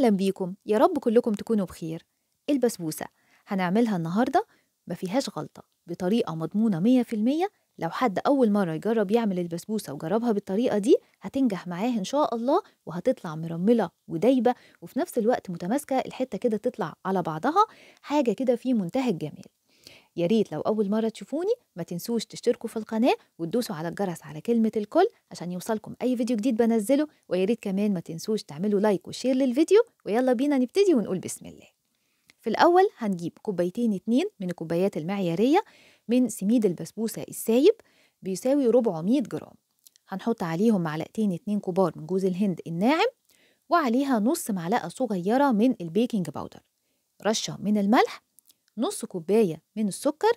أهلا بيكم يا رب كلكم تكونوا بخير البسبوسة هنعملها النهاردة ما فيهاش غلطة بطريقة مضمونة مية في المية لو حد أول مرة يجرب يعمل البسبوسة وجربها بالطريقة دي هتنجح معاه إن شاء الله وهتطلع مرملة ودايبة وفي نفس الوقت متماسكة الحتة كده تطلع على بعضها حاجة كده في منتهى الجمال يا ريت لو أول مرة تشوفوني ما تنسوش تشتركوا في القناة وتدوسوا على الجرس على كلمة الكل عشان يوصلكم أي فيديو جديد بنزله ويا ريت كمان ما تنسوش تعملوا لايك وشير للفيديو ويلا بينا نبتدي ونقول بسم الله في الأول هنجيب كوبايتين اتنين من الكوبايات المعيارية من سميد البسبوسة السايب بيساوي 400 جرام هنحط عليهم معلقتين اتنين كبار من جوز الهند الناعم وعليها نص معلقة صغيرة من البيكنج باودر رشة من الملح نص كوباية من السكر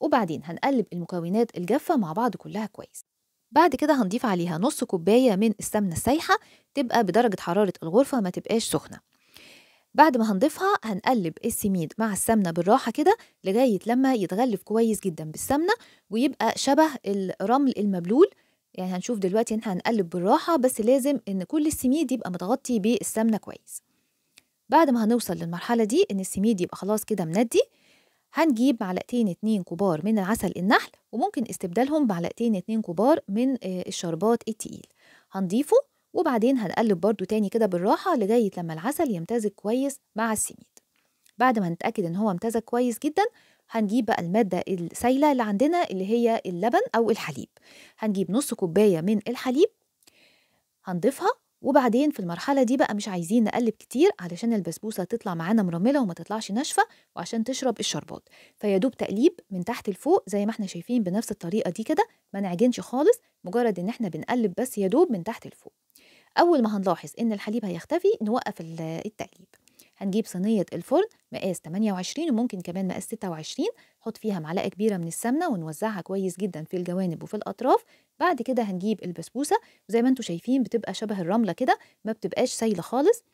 وبعدين هنقلب المكونات الجافة مع بعض كلها كويس بعد كده هنضيف عليها نص كوباية من السمنة السايحة تبقى بدرجة حرارة الغرفة ما تبقاش سخنة بعد ما هنضيفها هنقلب السميد مع السمنة بالراحة كده لغاية لما يتغلف كويس جدا بالسمنة ويبقى شبه الرمل المبلول يعني هنشوف دلوقتي ان هنقلب بالراحة بس لازم ان كل السميد يبقى متغطي بالسمنة كويس بعد ما هنوصل للمرحلة دي إن السميد يبقى خلاص كده مندي هنجيب معلقتين اتنين كبار من عسل النحل وممكن استبدالهم بعلقتين اتنين كبار من آه، الشربات التقيل هنضيفه وبعدين هنقلب برضو تاني كده بالراحة لغاية لما العسل يمتزج كويس مع السميد بعد ما نتأكد إن هو امتزج كويس جدا هنجيب بقى المادة السايلة اللي عندنا اللي هي اللبن أو الحليب هنجيب نص كوباية من الحليب هنضيفها وبعدين في المرحلة دي بقى مش عايزين نقلب كتير علشان البسبوسة تطلع معانا مرملة وما تطلعش ناشفة وعشان تشرب الشربات فيدوب تقليب من تحت لفوق زي ما احنا شايفين بنفس الطريقة دي كده ما نعجنش خالص مجرد ان احنا بنقلب بس يدوب من تحت لفوق أول ما هنلاحظ ان الحليب هيختفي نوقف التقليب هنجيب صينية الفرن مقاس 28 وممكن كمان مقاس 26 نحط فيها معلقة كبيرة من السمنة ونوزعها كويس جدا في الجوانب وفي الأطراف بعد كده هنجيب البسبوسة وزي ما انتم شايفين بتبقى شبه الرملة كده ما بتبقاش سايلة خالص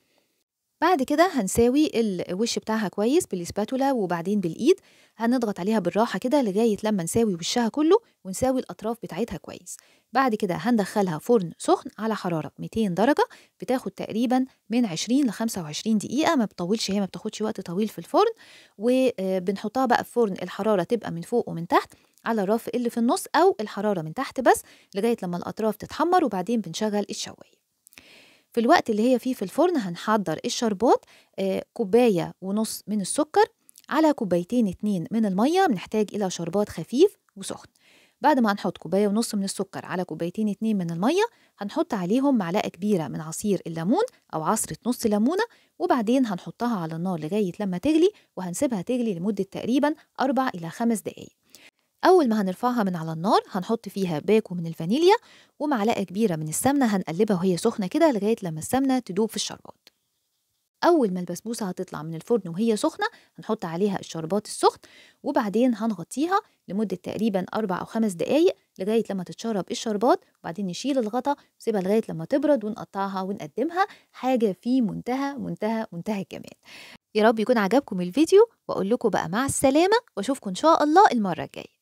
بعد كده هنساوي الوش بتاعها كويس بالاسباتولا وبعدين بالايد هنضغط عليها بالراحه كده لغايه لما نساوي وشها كله ونساوي الاطراف بتاعتها كويس بعد كده هندخلها فرن سخن على حراره 200 درجه بتاخد تقريبا من 20 ل 25 دقيقه ما بتطولش هي ما بتاخدش وقت طويل في الفرن وبنحطها آه، بقى في فرن الحراره تبقى من فوق ومن تحت على الرف اللي في النص او الحراره من تحت بس لغايه لما الاطراف تتحمر وبعدين بنشغل الشوايه في الوقت اللي هي فيه في الفرن هنحضر الشربات آه، كوباية ونص من السكر على كوبايتين اتنين من المية بنحتاج إلى شربات خفيف وسخن بعد ما هنحط كوباية ونص من السكر على كوبايتين اتنين من المية هنحط عليهم معلقة كبيرة من عصير الليمون أو عصرة نص ليمونة وبعدين هنحطها على النار لغاية لما تغلي وهنسيبها تغلي لمدة تقريبا أربع إلى خمس دقايق أول ما هنرفعها من على النار هنحط فيها باكو من الفانيليا ومعلقة كبيرة من السمنة هنقلبها وهي سخنة كده لغاية لما السمنة تدوب في الشربات أول ما البسبوسة هتطلع من الفرن وهي سخنة هنحط عليها الشربات السخن وبعدين هنغطيها لمدة تقريبا أربع أو خمس دقايق لغاية لما تتشرب الشربات وبعدين نشيل الغطا ونسيبها لغاية لما تبرد ونقطعها ونقدمها حاجة في منتهى منتهى منتهى الجمال يا رب يكون عجبكم الفيديو وأقول لكم بقى مع السلامة وأشوفكم إن شاء الله المرة الجاية